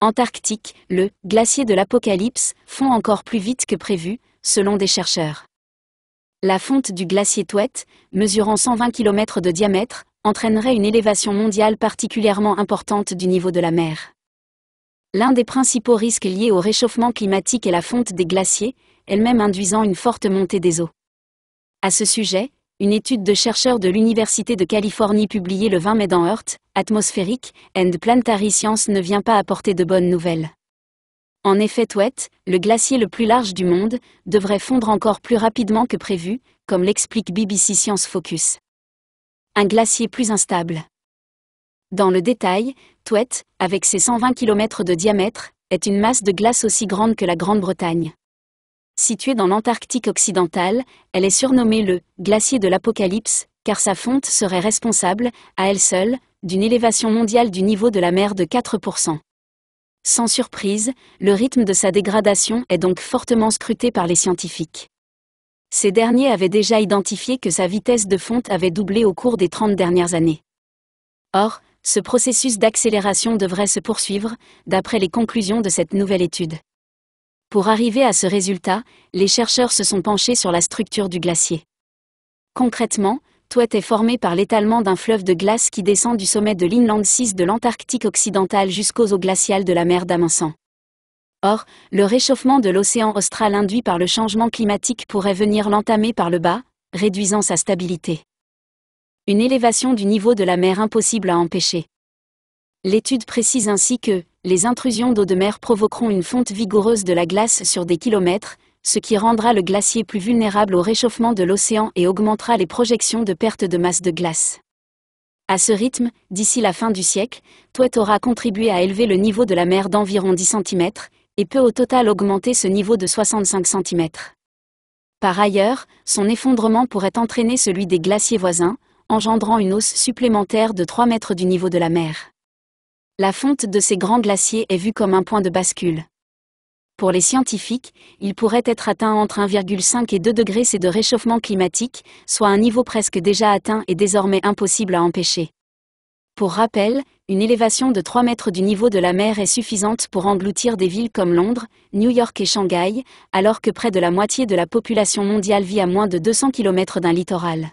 antarctique, le glacier de l'apocalypse fond encore plus vite que prévu, selon des chercheurs. La fonte du glacier Touette, mesurant 120 km de diamètre, entraînerait une élévation mondiale particulièrement importante du niveau de la mer. L'un des principaux risques liés au réchauffement climatique est la fonte des glaciers, elle-même induisant une forte montée des eaux. À ce sujet, une étude de chercheurs de l'Université de Californie publiée le 20 mai dans Earth, Atmospheric, and Planetary Science ne vient pas apporter de bonnes nouvelles. En effet, Touette, le glacier le plus large du monde, devrait fondre encore plus rapidement que prévu, comme l'explique BBC Science Focus. Un glacier plus instable. Dans le détail, Touet, avec ses 120 km de diamètre, est une masse de glace aussi grande que la Grande-Bretagne. Située dans l'Antarctique occidental, elle est surnommée le glacier de l'Apocalypse, car sa fonte serait responsable, à elle seule, d'une élévation mondiale du niveau de la mer de 4%. Sans surprise, le rythme de sa dégradation est donc fortement scruté par les scientifiques. Ces derniers avaient déjà identifié que sa vitesse de fonte avait doublé au cours des 30 dernières années. Or, ce processus d'accélération devrait se poursuivre, d'après les conclusions de cette nouvelle étude. Pour arriver à ce résultat, les chercheurs se sont penchés sur la structure du glacier. Concrètement, Touet est formé par l'étalement d'un fleuve de glace qui descend du sommet de l'Inland 6 de l'Antarctique occidental jusqu'aux eaux glaciales de la mer d'Amundsen. Or, le réchauffement de l'océan austral induit par le changement climatique pourrait venir l'entamer par le bas, réduisant sa stabilité. Une élévation du niveau de la mer impossible à empêcher. L'étude précise ainsi que, les intrusions d'eau de mer provoqueront une fonte vigoureuse de la glace sur des kilomètres, ce qui rendra le glacier plus vulnérable au réchauffement de l'océan et augmentera les projections de perte de masse de glace. À ce rythme, d'ici la fin du siècle, Touet aura contribué à élever le niveau de la mer d'environ 10 cm, et peut au total augmenter ce niveau de 65 cm. Par ailleurs, son effondrement pourrait entraîner celui des glaciers voisins, engendrant une hausse supplémentaire de 3 mètres du niveau de la mer. La fonte de ces grands glaciers est vue comme un point de bascule. Pour les scientifiques, il pourrait être atteint entre 1,5 et 2 degrés C de réchauffement climatique, soit un niveau presque déjà atteint et désormais impossible à empêcher. Pour rappel, une élévation de 3 mètres du niveau de la mer est suffisante pour engloutir des villes comme Londres, New York et Shanghai, alors que près de la moitié de la population mondiale vit à moins de 200 km d'un littoral.